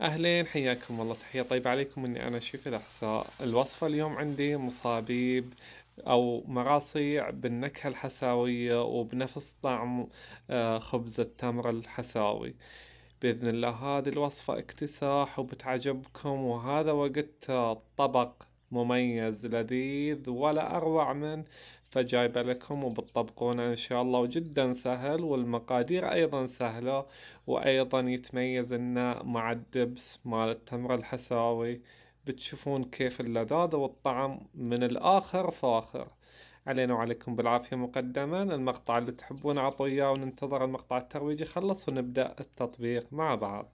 أهلين حياكم الله تحية طيبة عليكم إني أنا شيف الأحساء الوصفة اليوم عندي مصابيب أو مراصيع بالنكهة الحساوية وبنفس طعم آه، خبز التمر الحساوي بإذن الله هذه الوصفة اكتساح وبتعجبكم وهذا وقت آه، طبق مميز لذيذ ولا أروع من فجايبة لكم وبتطبقونه إن شاء الله وجدا سهل والمقادير أيضا سهلة وأيضا يتميز إنه مع الدبس مال التمر الحساوي بتشوفون كيف اللذاذة والطعم من الآخر فاخر علينا وعليكم بالعافية مقدما المقطع اللي تحبون عطوا إياه وننتظر المقطع الترويجي خلص ونبدأ التطبيق مع بعض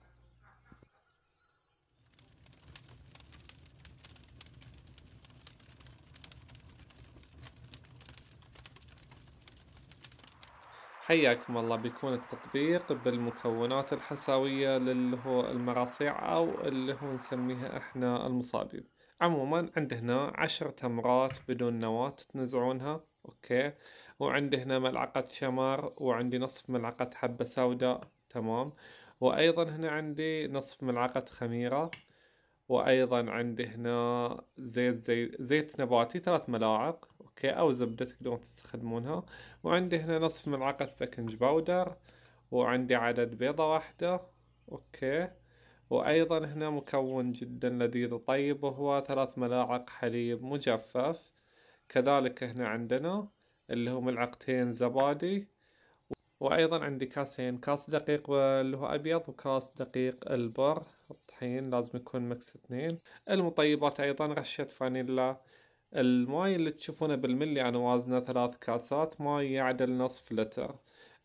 حياكم الله بيكون التطبيق بالمكونات الحساوية اللي هو المراصيع أو اللي هو نسميها إحنا المصابيب عموما عند هنا عشر تمرات بدون نواة تنزعونها أوكي وعندي هنا ملعقة شمر وعندي نصف ملعقة حبة سوداء تمام وأيضا هنا عندي نصف ملعقة خميرة وأيضا عندي هنا زيت زيت, زيت نباتي ثلاث ملاعق اوكي او زبدة تقدرون تستخدمونها وعندي هنا نصف ملعقة بيكنج باودر وعندي عدد بيضة واحدة اوكي وايضا هنا مكون جدا لذيذ وطيب وهو ثلاث ملاعق حليب مجفف كذلك هنا عندنا اللي هو ملعقتين زبادي وايضا عندي كاسين كاس دقيق اللي هو ابيض وكاس دقيق البر الطحين لازم يكون مكس اثنين المطيبات ايضا رشة فانيلا الماي اللي تشوفونه بالملي أنا يعني وزنه ثلاث كاسات ماي يعدل نصف لتر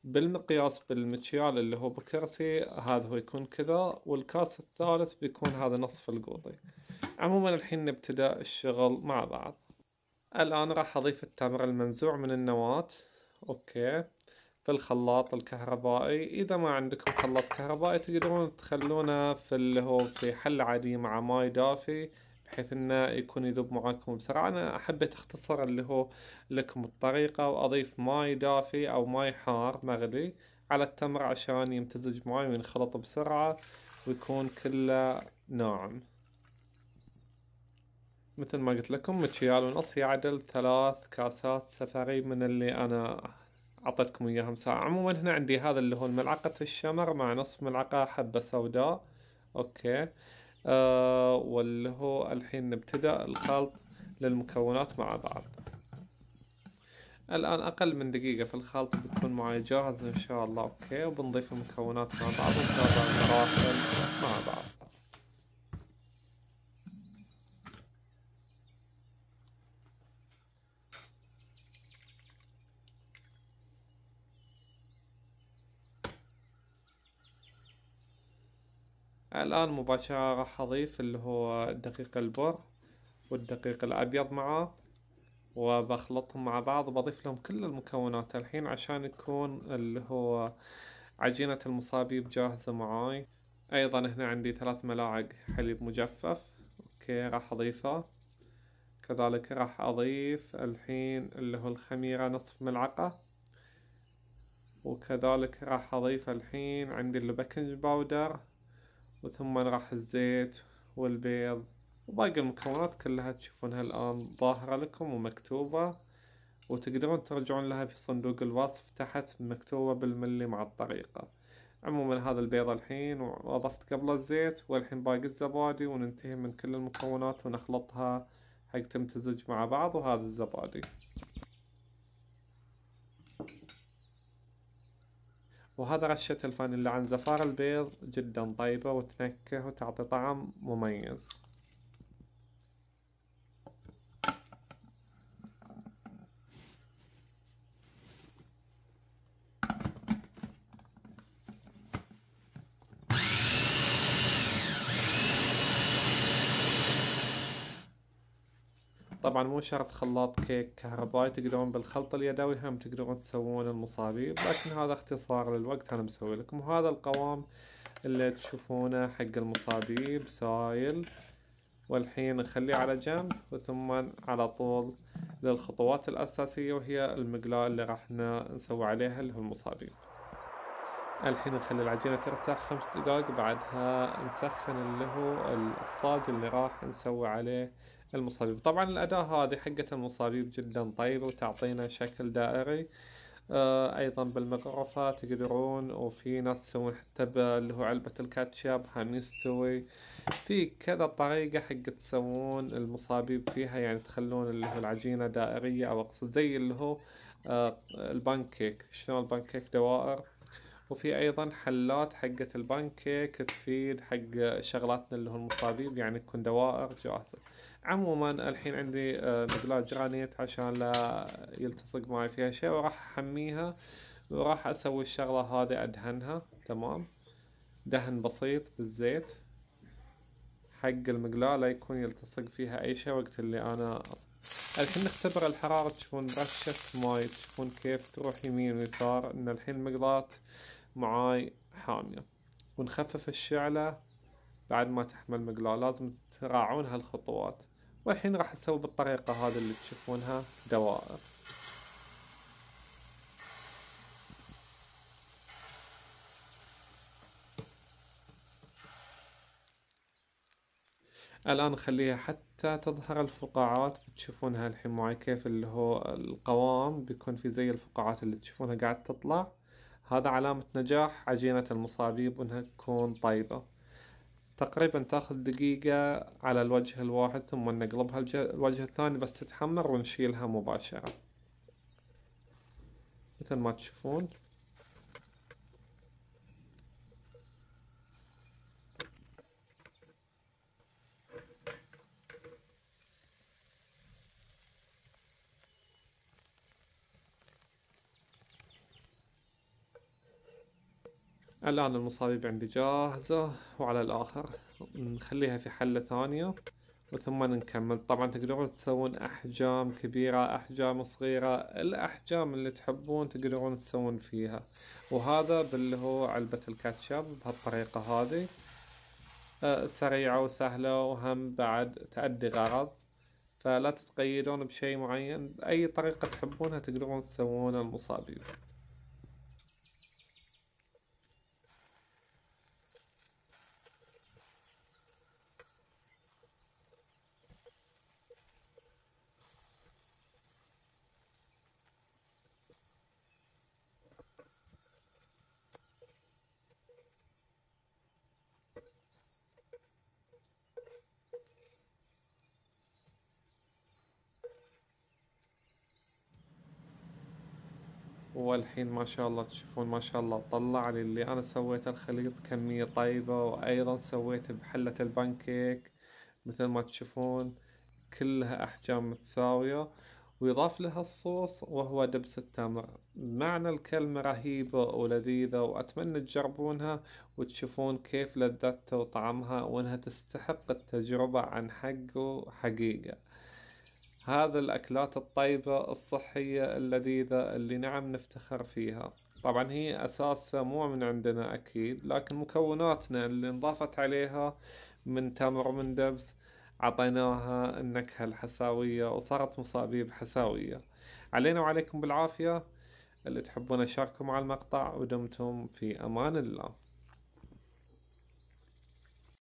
بالمقياس بالمكيال اللي هو بكرسي هذا هو يكون كذا والكاس الثالث بيكون هذا نصف القوطي عموما الحين نبتدأ الشغل مع بعض الآن راح أضيف التمر المنزوع من النواة أوكي في الخلاط الكهربائي إذا ما عندكم خلاط كهربائي تقدرون تخلونه في اللي هو في حل عادي مع ماي دافي بحيث انه يكون يذوب معاكم بسرعة انا حبيت اختصر اللي هو لكم الطريقة واضيف ماي دافي او ماي حار مغلي على التمر عشان يمتزج معاي وينخلط بسرعة ويكون كله ناعم مثل ما قلت لكم متشيال ونص يعدل ثلاث كاسات سفري من اللي انا اعطيتكم اياهم ساعة عموما هنا عندي هذا اللي هو ملعقة الشمر مع نصف ملعقة حبة سوداء اوكي آه واللي هو الحين نبتدأ الخلط للمكونات مع بعض الآن أقل من دقيقة في الخلط بيكون معي جاهز إن شاء الله أوكي وبنضيف المكونات مع بعض ونتابع المراحل مع بعض الآن مباشرة راح أضيف اللي هو الدقيق البر والدقيق الأبيض معاه وبخلطهم مع بعض وبضيف لهم كل المكونات الحين عشان يكون اللي هو عجينة المصابيب جاهزة معاي أيضا هنا عندي ثلاث ملاعق حليب مجفف أوكي راح أضيفه كذلك راح أضيف الحين اللي هو الخميرة نصف ملعقة وكذلك راح أضيف الحين عندي البيكنج باودر وثم راح الزيت والبيض وباقي المكونات كلها تشوفونها الآن ظاهرة لكم ومكتوبة وتقدرون ترجعون لها في صندوق الوصف تحت مكتوبة بالملي مع الطريقة عموما هذا البيض الحين وأضفت قبل الزيت والحين باقي الزبادي وننتهي من كل المكونات ونخلطها حق تمتزج مع بعض وهذا الزبادي وهذا رشة الفانيلا عن زفار البيض جدا طيبة وتنكه وتعطي طعم مميز طبعا مو شرط خلاط كيك كهربائي تقدرون بالخلط اليدوي هم تقدرون تسوون المصابيب لكن هذا اختصار للوقت انا مسوي لكم وهذا القوام اللي تشوفونه حق المصابيب سايل والحين نخليه على جنب وثم على طول للخطوات الأساسية وهي المقلاة اللي راح نسوي عليها اللي هو المصابيب الحين نخلي العجينة ترتاح خمس دقايق بعدها نسخن اللي هو الصاج اللي راح نسوي عليه المصابيب طبعا الأداة هذه حقة المصابيب جدا طيبة وتعطينا شكل دائري آه، ايضا بالمغرفة تقدرون وفي ناس يسوون حتى اللي هو علبة الكاتشب هم يستوي في كذا طريقة حق تسوون المصابيب فيها يعني تخلون اللي هو العجينة دائرية او اقصد زي اللي هو آه، البانكيك شلون البانكيك دوائر وفي ايضا حلات حقة البانكيك تفيد حق شغلاتنا اللي هو المصابيب يعني تكون دوائر جاهزة عموما الحين عندي آه، مقلاة جرانيت عشان لا يلتصق معي فيها شيء وراح احميها وراح اسوي الشغلة هذه ادهنها تمام دهن بسيط بالزيت حق المقلاة لا يكون يلتصق فيها اي شيء وقت اللي انا الحين نختبر الحرارة تشوفون رشة ماي تشوفون كيف تروح يمين ويسار ان الحين المقلاة معاي حامية ونخفف الشعلة بعد ما تحمل مقلاة لازم تراعون هالخطوات والحين راح اسوي بالطريقة هذه اللي تشوفونها دوائر الآن نخليها حتى تظهر الفقاعات بتشوفونها الحين معي كيف اللي هو القوام بيكون في زي الفقاعات اللي تشوفونها قاعد تطلع هذا علامة نجاح عجينة المصابيب انها تكون طيبة تقريبا تاخذ دقيقة على الوجه الواحد ثم نقلبها الوجه الثاني بس تتحمر ونشيلها مباشرة مثل ما تشوفون الآن المصابيب عندي جاهزة وعلى الآخر نخليها في حلة ثانية وثم نكمل طبعا تقدرون تسوون أحجام كبيرة أحجام صغيرة الأحجام اللي تحبون تقدرون تسوون فيها وهذا باللي هو علبة الكاتشب بهالطريقة هذه آه، سريعة وسهلة وهم بعد تأدي غرض فلا تتقيدون بشيء معين بأي طريقة تحبونها تقدرون تسوون المصابيب والحين ما شاء الله تشوفون ما شاء الله طلع لي اللي انا سويته الخليط كمية طيبة وايضا سويت بحلة البانكيك مثل ما تشوفون كلها احجام متساوية ويضاف لها الصوص وهو دبس التمر معنى الكلمة رهيبة ولذيذة وأتمنى تجربونها وتشوفون كيف لذتها وطعمها وأنها تستحق التجربة عن حقه حقيقة هذا الأكلات الطيبة الصحية اللذيذة اللي نعم نفتخر فيها طبعا هي أساسها مو من عندنا أكيد لكن مكوناتنا اللي انضافت عليها من تمر ومن دبس عطيناها النكهة الحساوية وصارت مصابيب حساوية علينا وعليكم بالعافية اللي تحبون أشارككم على المقطع ودمتم في أمان الله